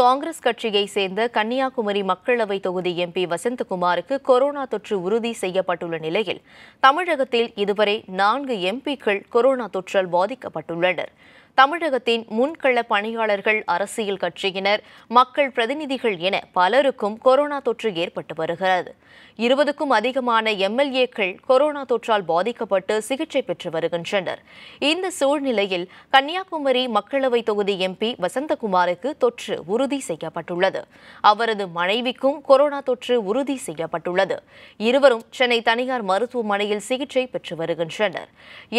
காங்கிரஸ் கட்சியை சேர்ந்த கன்னியாகுமரி மக்களவை தொகுதி எம்பி வசந்தகுமாருக்கு கொரோனா தொற்று உறுதி செய்யப்பட்டுள்ள நிலையில் தமிழகத்தில் இதுவரை நான்கு எம்பிக்கள் கொரோனா தொற்றால் பாதிக்கப்பட்டுள்ளனர் தமிழகத்தின் முன்கள பணியாளர்கள் அரசியல் கட்சியினர் மக்கள் பிரதிநிதிகள் என பலருக்கும் கொரோனா தொற்று ஏற்பட்டு வருகிறது இருபதுக்கும் அதிகமான எம்எல்ஏக்கள் கொரோனா தொற்றால் பாதிக்கப்பட்டு சிகிச்சை பெற்று வருகின்றனர் இந்த சூழ்நிலையில் கன்னியாகுமரி மக்களவை தொகுதி எம்பி வசந்தகுமாருக்கு தொற்று உறுதி செய்யப்பட்டுள்ளது அவரது மனைவிக்கும் கொரோனா தொற்று உறுதி செய்யப்பட்டுள்ளது இருவரும் சென்னை தனியார் மருத்துவமனையில் சிகிச்சை பெற்று வருகின்றனர்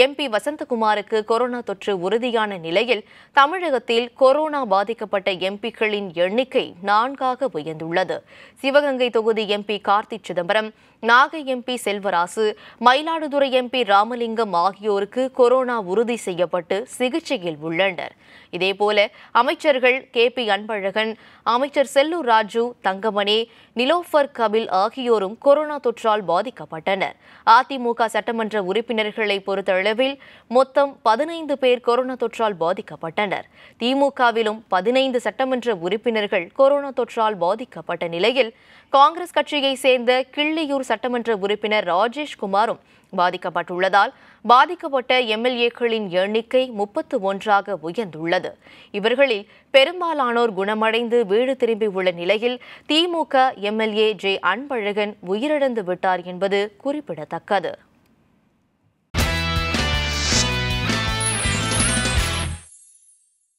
எம்பி வசந்தகுமாருக்கு கொரோனா தொற்று உறுதியான நிலையில் தமிழகத்தில் கொரோனா பாதிக்கப்பட்ட எம்பிக்களின் எண்ணிக்கை நான்காக உயர்ந்துள்ளது சிவகங்கை தொகுதி MP Karti Chidambaram Nagai MP Selvarasu Mayiladuthurai MP Ramalingam ஆகியோருக்கு கொரோனா உறுதி செய்யப்பட்டு சிகிச்சையில் உள்ளனர் இதேபோல அமைச்சர்கள் கே பி அன்பழகன் அமைச்சர் செல்லூர் ராஜு தங்கமணி நிலோஃபர் கபில் ஆகியோரும் கொரோனா தொற்றால் பாதிக்கப்பட்டனர் அதிமுக சட்டமன்ற உறுப்பினர்களை பொறுத்தளவில் மொத்தம் பதினைந்து பேர் கொரோனா தொற்றால் தொற்றால் பாதிக்கப்பட்டனர் திமுகவிலும் பதினைந்து சட்டமன்ற உறுப்பினர்கள் கொரோனா தொற்றால் பாதிக்கப்பட்ட நிலையில் காங்கிரஸ் கட்சியைச் சேர்ந்த கிள்ளியூர் சட்டமன்ற உறுப்பினர் ராஜேஷ்குமாரும் பாதிக்கப்பட்டுள்ளதால் பாதிக்கப்பட்ட எம்எல்ஏக்களின் எண்ணிக்கை முப்பத்து ஒன்றாக உயர்ந்துள்ளது இவர்களில் பெரும்பாலானோர் குணமடைந்து வீடு திரும்பியுள்ள நிலையில் திமுக எம்எல்ஏ ஜே அன்பழகன் உயிரிழந்து விட்டார் என்பது குறிப்பிடத்தக்கது